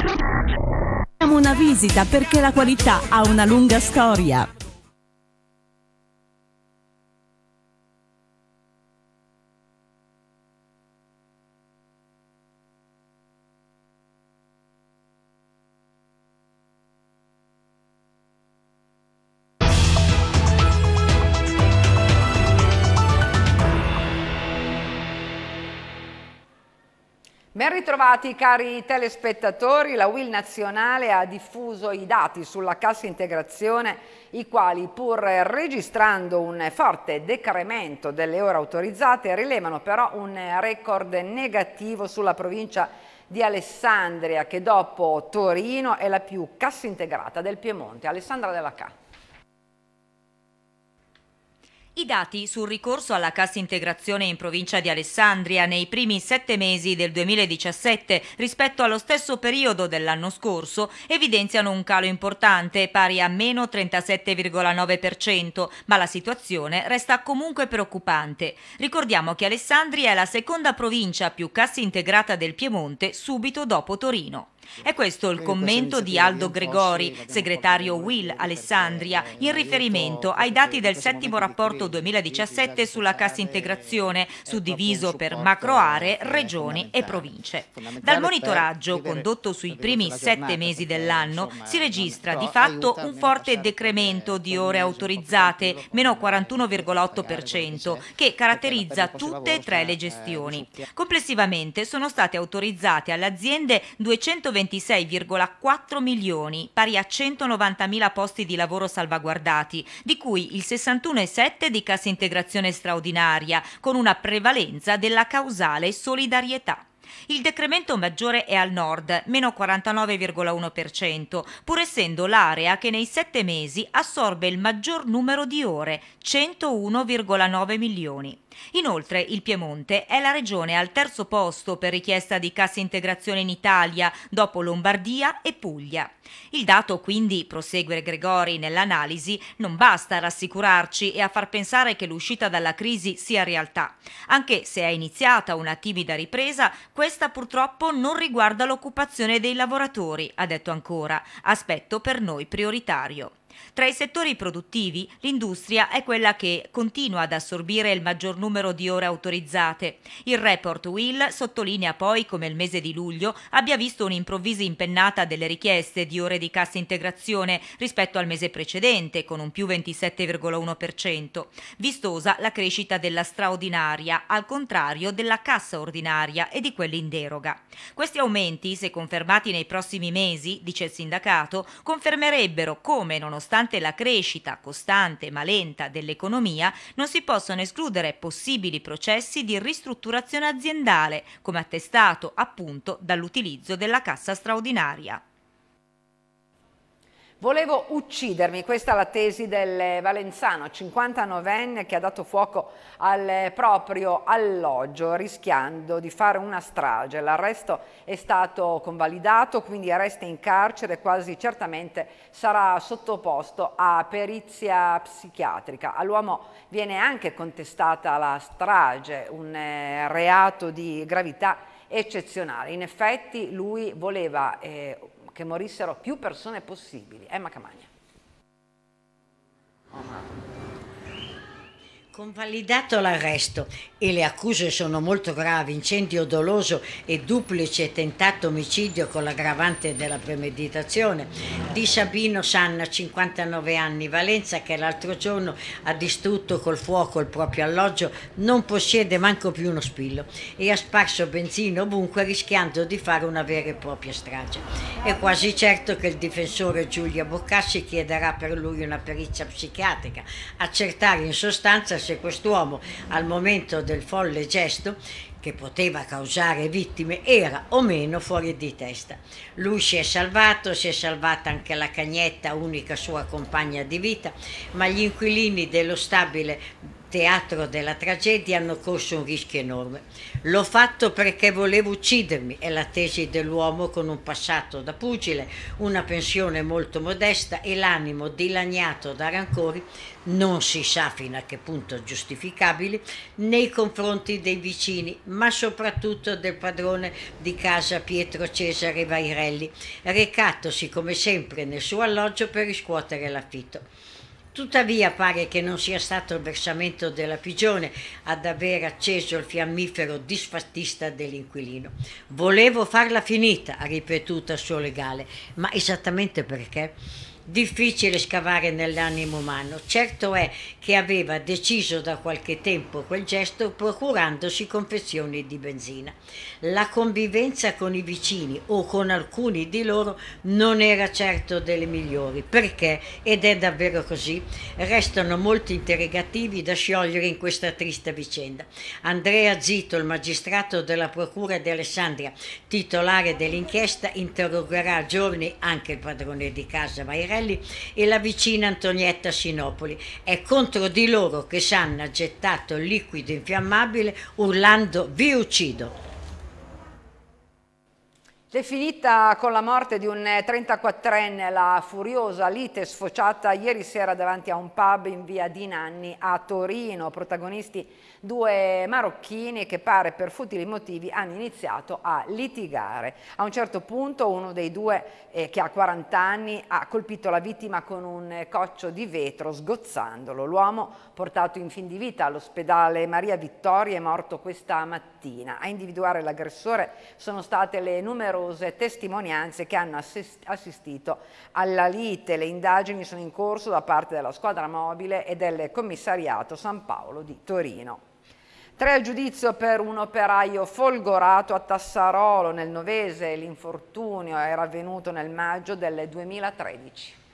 Facciamo una visita perché la qualità ha una lunga storia. Ben ritrovati cari telespettatori, la Will Nazionale ha diffuso i dati sulla cassa integrazione, i quali pur registrando un forte decremento delle ore autorizzate rilevano però un record negativo sulla provincia di Alessandria che dopo Torino è la più cassa integrata del Piemonte. Alessandra Della Cà. I dati sul ricorso alla cassa integrazione in provincia di Alessandria nei primi sette mesi del 2017 rispetto allo stesso periodo dell'anno scorso evidenziano un calo importante pari a meno 37,9%, ma la situazione resta comunque preoccupante. Ricordiamo che Alessandria è la seconda provincia più cassa integrata del Piemonte subito dopo Torino. È questo il commento di Aldo Gregori, segretario Will Alessandria, in riferimento ai dati del settimo rapporto 2017 sulla cassa integrazione, suddiviso per macro aree, regioni e province. Dal monitoraggio condotto sui primi sette mesi dell'anno si registra di fatto un forte decremento di ore autorizzate, meno 41,8%, che caratterizza tutte e tre eh, le eh, gestioni. Complessivamente sono state autorizzate alle aziende 220 126,4 milioni, pari a 190 mila posti di lavoro salvaguardati, di cui il 61,7 di cassa integrazione straordinaria, con una prevalenza della causale solidarietà. Il decremento maggiore è al nord, meno 49,1%, pur essendo l'area che nei sette mesi assorbe il maggior numero di ore, 101,9 milioni. Inoltre il Piemonte è la regione al terzo posto per richiesta di cassa integrazione in Italia, dopo Lombardia e Puglia. Il dato quindi, prosegue Gregori nell'analisi, non basta a rassicurarci e a far pensare che l'uscita dalla crisi sia realtà. Anche se è iniziata una timida ripresa, questa purtroppo non riguarda l'occupazione dei lavoratori, ha detto ancora, aspetto per noi prioritario. Tra i settori produttivi, l'industria è quella che continua ad assorbire il maggior numero di ore autorizzate. Il report Will sottolinea poi come il mese di luglio abbia visto un'improvvisa impennata delle richieste di ore di cassa integrazione rispetto al mese precedente, con un più 27,1%. Vistosa la crescita della straordinaria, al contrario della cassa ordinaria e di quella in deroga. Questi aumenti, se confermati nei prossimi mesi, dice il sindacato, confermerebbero come, nonostante nonostante la crescita costante ma lenta dell'economia, non si possono escludere possibili processi di ristrutturazione aziendale, come attestato appunto dall'utilizzo della cassa straordinaria. Volevo uccidermi, questa è la tesi del Valenzano, 59enne che ha dato fuoco al proprio alloggio rischiando di fare una strage. L'arresto è stato convalidato, quindi resta in carcere e quasi certamente sarà sottoposto a perizia psichiatrica. All'uomo viene anche contestata la strage, un eh, reato di gravità eccezionale. In effetti lui voleva... Eh, che morissero più persone possibili. Emma Camagna. Convalidato l'arresto e le accuse sono molto gravi, incendio doloso e duplice tentato omicidio con l'aggravante della premeditazione, di Sabino Sanna, 59 anni, Valenza che l'altro giorno ha distrutto col fuoco il proprio alloggio, non possiede manco più uno spillo e ha sparso benzina ovunque rischiando di fare una vera e propria strage. È quasi certo che il difensore Giulia Boccassi chiederà per lui una perizia psichiatrica, accertare in sostanza se avesse quest'uomo al momento del folle gesto che poteva causare vittime era o meno fuori di testa. Lui si è salvato, si è salvata anche la cagnetta, unica sua compagna di vita, ma gli inquilini dello stabile teatro della tragedia hanno corso un rischio enorme. L'ho fatto perché volevo uccidermi, è la tesi dell'uomo con un passato da pugile, una pensione molto modesta e l'animo dilaniato da rancori, non si sa fino a che punto giustificabili, nei confronti dei vicini, ma soprattutto del padrone di casa Pietro Cesare Vairelli, recatosi come sempre nel suo alloggio per riscuotere l'affitto. Tuttavia pare che non sia stato il versamento della pigione ad aver acceso il fiammifero disfattista dell'inquilino. Volevo farla finita, ha ripetuto il suo legale, ma esattamente perché? difficile scavare nell'animo umano. Certo è che aveva deciso da qualche tempo quel gesto procurandosi confezioni di benzina. La convivenza con i vicini o con alcuni di loro non era certo delle migliori, perché, ed è davvero così, restano molti interrogativi da sciogliere in questa triste vicenda. Andrea Zito, il magistrato della Procura di Alessandria, titolare dell'inchiesta, interrogerà a giorni anche il padrone di casa, ma il resto Raffaelli e la vicina Antonietta Sinopoli. È contro di loro che Sanna ha gettato il liquido infiammabile urlando vi uccido. È finita con la morte di un 34enne la furiosa lite sfociata ieri sera davanti a un pub in via Di Nanni a Torino, protagonisti due marocchini che pare per futili motivi hanno iniziato a litigare. A un certo punto uno dei due eh, che ha 40 anni ha colpito la vittima con un eh, coccio di vetro sgozzandolo. L'uomo portato in fin di vita all'ospedale Maria Vittoria è morto questa mattina. A individuare l'aggressore sono state le numerose testimonianze che hanno assistito alla lite. Le indagini sono in corso da parte della squadra mobile e del commissariato San Paolo di Torino. Tre a giudizio per un operaio folgorato a Tassarolo nel Novese, l'infortunio era avvenuto nel maggio del 2013.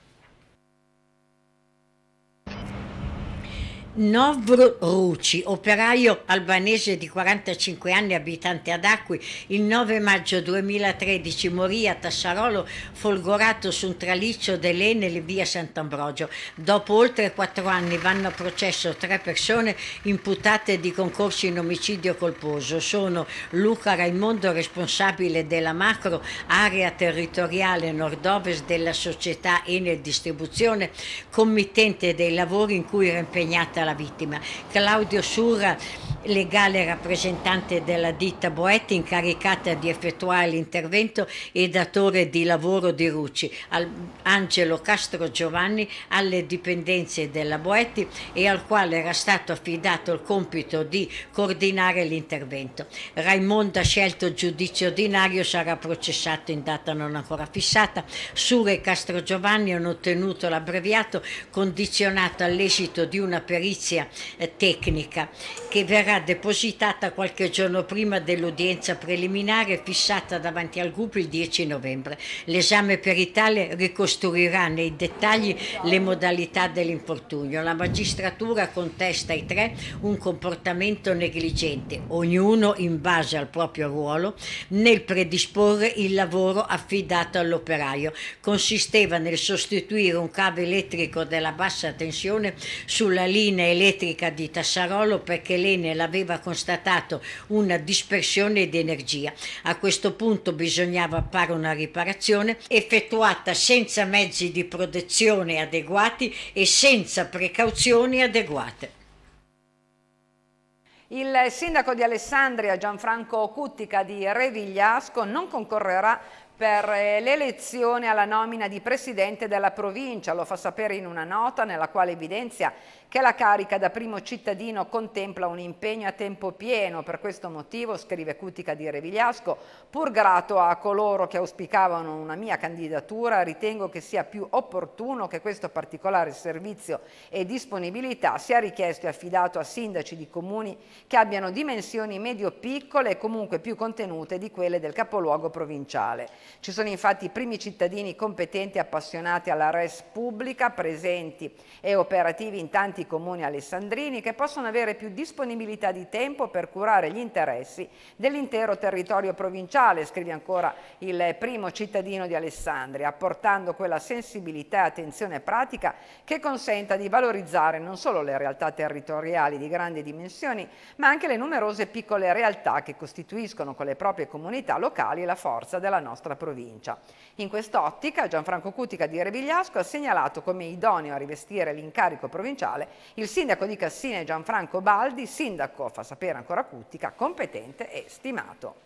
Novru Ruci, operaio albanese di 45 anni abitante ad Acqui, il 9 maggio 2013 morì a Tassarolo folgorato su un traliccio dell'Enel via Sant'Ambrogio. Dopo oltre quattro anni vanno a processo tre persone imputate di concorso in omicidio colposo. Sono Luca Raimondo, responsabile della macro area territoriale nord-ovest della società Enel Distribuzione, committente dei lavori in cui era impegnata era la vittima. Claudio Sura, legale rappresentante della ditta Boetti, incaricata di effettuare l'intervento e datore di lavoro di Rucci, al Angelo Castro Giovanni alle dipendenze della Boetti e al quale era stato affidato il compito di coordinare l'intervento. Raimondo ha scelto il giudizio ordinario, sarà processato in data non ancora fissata. Sura e Castro Giovanni hanno ottenuto l'abbreviato condizionato all'esito di una perizia perizia eh, tecnica che verrà depositata qualche giorno prima dell'udienza preliminare fissata davanti al gruppo il 10 novembre. L'esame peritale ricostruirà nei dettagli le modalità dell'infortunio. La magistratura contesta ai tre un comportamento negligente, ognuno in base al proprio ruolo, nel predisporre il lavoro affidato all'operaio. Consisteva nel sostituire un cavo elettrico della bassa tensione sulla linea macchina elettrica di Tassarolo perché l'Enel aveva constatato una dispersione di energia. A questo punto bisognava fare una riparazione effettuata senza mezzi di protezione adeguati e senza precauzioni adeguate. Il sindaco di Alessandria Gianfranco Cuttica di Revigliasco non concorrerà per eh, l'elezione alla nomina di presidente della provincia, lo fa sapere in una nota nella quale evidenzia che la carica da primo cittadino contempla un impegno a tempo pieno, per questo motivo, scrive Cutica di Revigliasco, pur grato a coloro che auspicavano una mia candidatura, ritengo che sia più opportuno che questo particolare servizio e disponibilità sia richiesto e affidato a sindaci di comuni che abbiano dimensioni medio-piccole e comunque più contenute di quelle del capoluogo provinciale. Ci sono infatti i primi cittadini competenti e appassionati alla res pubblica, presenti e operativi in tanti comuni alessandrini, che possono avere più disponibilità di tempo per curare gli interessi dell'intero territorio provinciale, scrive ancora il primo cittadino di Alessandria, apportando quella sensibilità e attenzione pratica che consenta di valorizzare non solo le realtà territoriali di grandi dimensioni, ma anche le numerose piccole realtà che costituiscono con le proprie comunità locali la forza della nostra nostra provincia. In quest'ottica Gianfranco Cutica di Revigliasco ha segnalato come idoneo a rivestire l'incarico provinciale il sindaco di Cassina Gianfranco Baldi, sindaco, fa sapere ancora Cutica, competente e stimato.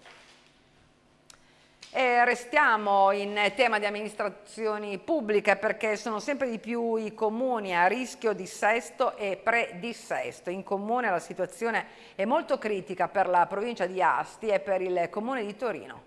E restiamo in tema di amministrazioni pubbliche perché sono sempre di più i comuni a rischio di sesto e predissesto. In comune la situazione è molto critica per la provincia di Asti e per il comune di Torino.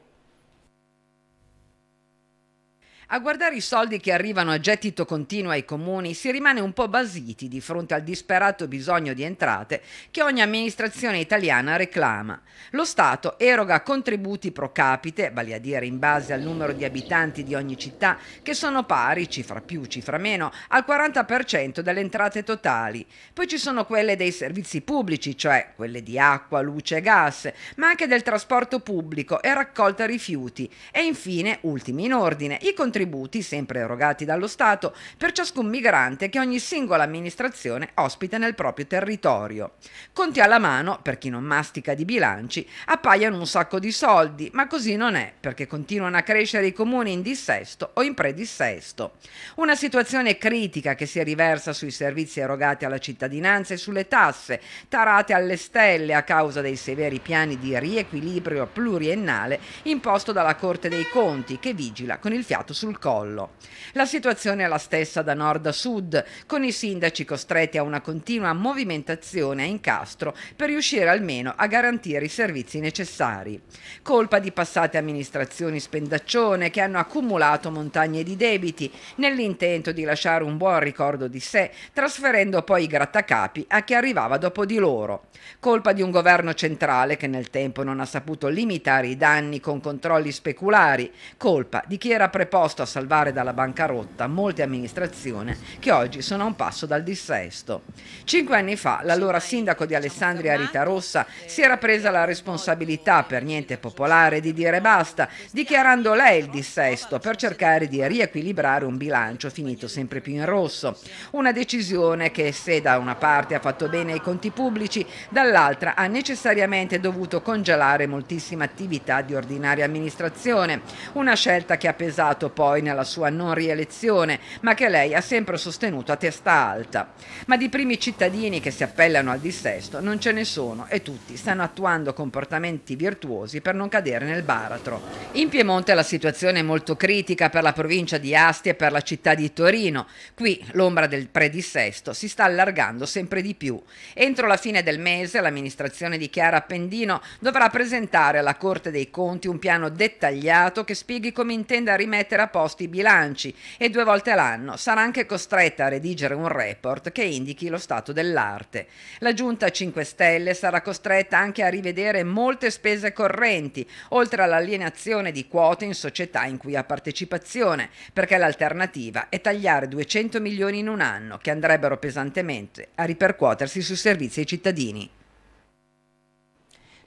A guardare i soldi che arrivano a gettito continuo ai comuni si rimane un po' basiti di fronte al disperato bisogno di entrate che ogni amministrazione italiana reclama. Lo Stato eroga contributi pro capite, vale a dire in base al numero di abitanti di ogni città, che sono pari, cifra più, cifra meno, al 40% delle entrate totali. Poi ci sono quelle dei servizi pubblici, cioè quelle di acqua, luce e gas, ma anche del trasporto pubblico e raccolta rifiuti. E infine, ultimi in ordine, i contributi contributi, sempre erogati dallo Stato, per ciascun migrante che ogni singola amministrazione ospita nel proprio territorio. Conti alla mano, per chi non mastica di bilanci, appaiono un sacco di soldi, ma così non è, perché continuano a crescere i comuni in dissesto o in predissesto. Una situazione critica che si riversa sui servizi erogati alla cittadinanza e sulle tasse, tarate alle stelle a causa dei severi piani di riequilibrio pluriennale imposto dalla Corte dei Conti, che vigila con il fiato sul sul collo. La situazione è la stessa da nord a sud, con i sindaci costretti a una continua movimentazione a incastro per riuscire almeno a garantire i servizi necessari. Colpa di passate amministrazioni spendaccione che hanno accumulato montagne di debiti nell'intento di lasciare un buon ricordo di sé, trasferendo poi i grattacapi a chi arrivava dopo di loro. Colpa di un governo centrale che nel tempo non ha saputo limitare i danni con controlli speculari, colpa di chi era preposto a salvare dalla bancarotta molte amministrazioni che oggi sono a un passo dal dissesto. Cinque anni fa l'allora sindaco di Alessandria Rita Rossa si era presa la responsabilità per niente popolare di dire basta, dichiarando lei il dissesto per cercare di riequilibrare un bilancio finito sempre più in rosso. Una decisione che se da una parte ha fatto bene ai conti pubblici, dall'altra ha necessariamente dovuto congelare moltissime attività di ordinaria amministrazione, una scelta che ha pesato poi poi nella sua non rielezione, ma che lei ha sempre sostenuto a testa alta. Ma di primi cittadini che si appellano al dissesto non ce ne sono e tutti stanno attuando comportamenti virtuosi per non cadere nel baratro. In Piemonte la situazione è molto critica per la provincia di Asti e per la città di Torino. Qui l'ombra del predissesto si sta allargando sempre di più. Entro la fine del mese l'amministrazione di Chiara Appendino dovrà presentare alla Corte dei Conti un piano dettagliato che spieghi come intenda rimettere a posti i bilanci e due volte l'anno sarà anche costretta a redigere un report che indichi lo stato dell'arte. La Giunta 5 Stelle sarà costretta anche a rivedere molte spese correnti, oltre all'alienazione di quote in società in cui ha partecipazione, perché l'alternativa è tagliare 200 milioni in un anno che andrebbero pesantemente a ripercuotersi sui servizi ai cittadini.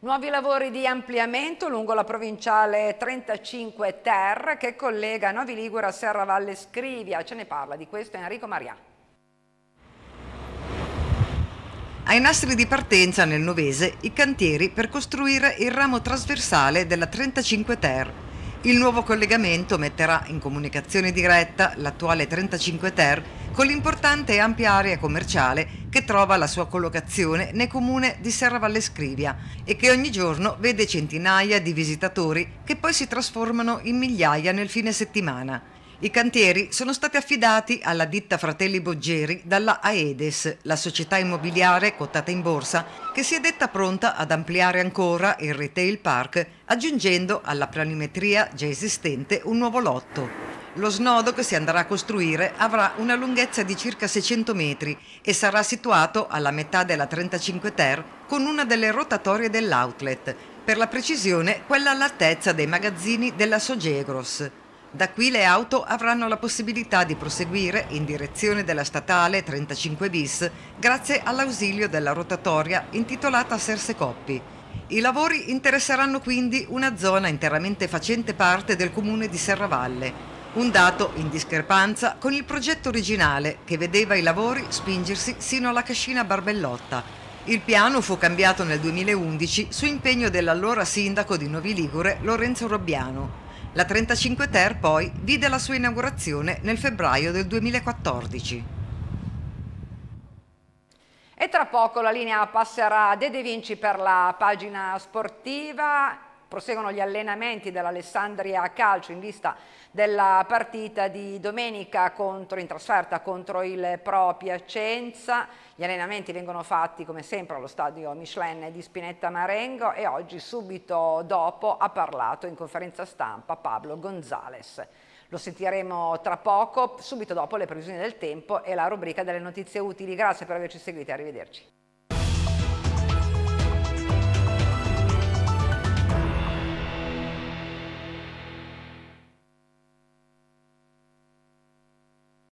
Nuovi lavori di ampliamento lungo la provinciale 35 Ter che collega Novi Ligure a Serra Valle Scrivia. Ce ne parla di questo Enrico Marià. Ai nastri di partenza nel Novese i cantieri per costruire il ramo trasversale della 35 Ter. Il nuovo collegamento metterà in comunicazione diretta l'attuale 35 Ter con l'importante e ampia area commerciale che trova la sua collocazione nel comune di Serra Valle Scrivia e che ogni giorno vede centinaia di visitatori che poi si trasformano in migliaia nel fine settimana. I cantieri sono stati affidati alla ditta Fratelli Boggeri dalla Aedes, la società immobiliare quotata in borsa, che si è detta pronta ad ampliare ancora il retail park, aggiungendo alla planimetria già esistente un nuovo lotto. Lo snodo che si andrà a costruire avrà una lunghezza di circa 600 metri e sarà situato alla metà della 35 Ter con una delle rotatorie dell'outlet, per la precisione quella all'altezza dei magazzini della Sogegros. Da qui le auto avranno la possibilità di proseguire in direzione della statale 35 bis grazie all'ausilio della rotatoria intitolata Serse Coppi. I lavori interesseranno quindi una zona interamente facente parte del comune di Serravalle un dato in discrepanza con il progetto originale che vedeva i lavori spingersi sino alla cascina Barbellotta. Il piano fu cambiato nel 2011 su impegno dell'allora sindaco di Novi Ligure Lorenzo Robbiano. La 35 Ter poi vide la sua inaugurazione nel febbraio del 2014. E tra poco la linea passerà a De De Vinci per la pagina sportiva Proseguono gli allenamenti dell'Alessandria Calcio in vista della partita di domenica contro, in trasferta contro il Pro Piacenza. Gli allenamenti vengono fatti come sempre allo stadio Michelin di Spinetta Marengo e oggi subito dopo ha parlato in conferenza stampa Pablo Gonzales. Lo sentiremo tra poco, subito dopo le previsioni del tempo e la rubrica delle notizie utili. Grazie per averci seguito, e arrivederci.